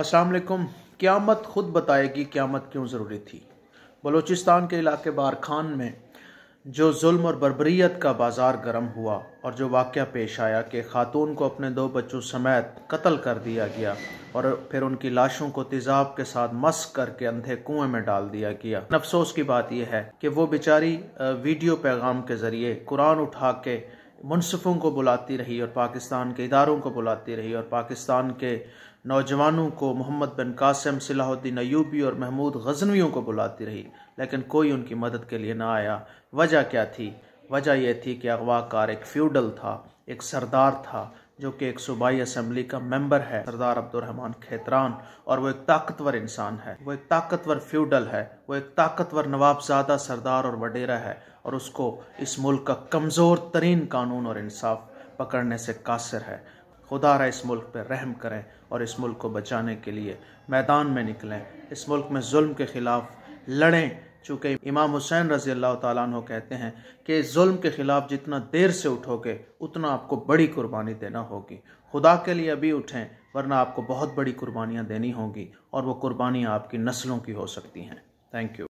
असलकुम क़्यामत ख़ुद बताएगी क़्यामत क्यों ज़रूरी थी बलूचिस्तान के इलाके बारखान में जो जुल्म और बरबरीत का बाज़ार गर्म हुआ और जो वाक़ पेश आया कि ख़ातून को अपने दो बच्चों समेत कत्ल कर दिया गया और फिर उनकी लाशों को तेज़ाब के साथ मस्क करके अंधे कुएं में डाल दिया गया अफसोस की बात यह है कि वो बेचारी वीडियो पैगाम के ज़रिए कुरान उठा के मुनसफ़ों को बुलाती रही और पाकिस्तान के इदारों को बुलाती रही और पाकिस्तान के नौजवानों को मोहम्मद बिन कासिम सलाहुद्दीन अयूबी और महमूद गजनवियों को बुलाती रही लेकिन कोई उनकी मदद के लिए ना आया वजह क्या थी वजह यह थी कि अगवाकार एक फ्यूडल था एक सरदार था जो कि एक सूबाई असम्बली का मेंबर है सरदार अब्दुलरहमान खेतरान और वो एक ताकतवर इंसान है वो एक ताकतवर फ्यूडल है वो एक ताकतवर नवाबजादा सरदार और वडेरा है और उसको इस मुल्क का कमज़ोर तरीन कानून और इंसाफ पकड़ने से कासिर है खुदा रहा इस मुल्क पर रहम करें और इस मुल्क को बचाने के लिए मैदान में निकलें इस मुल्क में जुल्म के ख़िलाफ़ लड़ें चूँकि इमाम हुसैन रज़ी अल्लाह तु कहते हैं कि जुल्म के ख़िलाफ़ जितना देर से उठोगे उतना आपको बड़ी कुर्बानी देना होगी खुदा के लिए अभी उठें वरना आपको बहुत बड़ी कुर्बानियाँ देनी होंगी और वह कुर्बानियाँ आपकी नस्लों की हो सकती हैं थैंक यू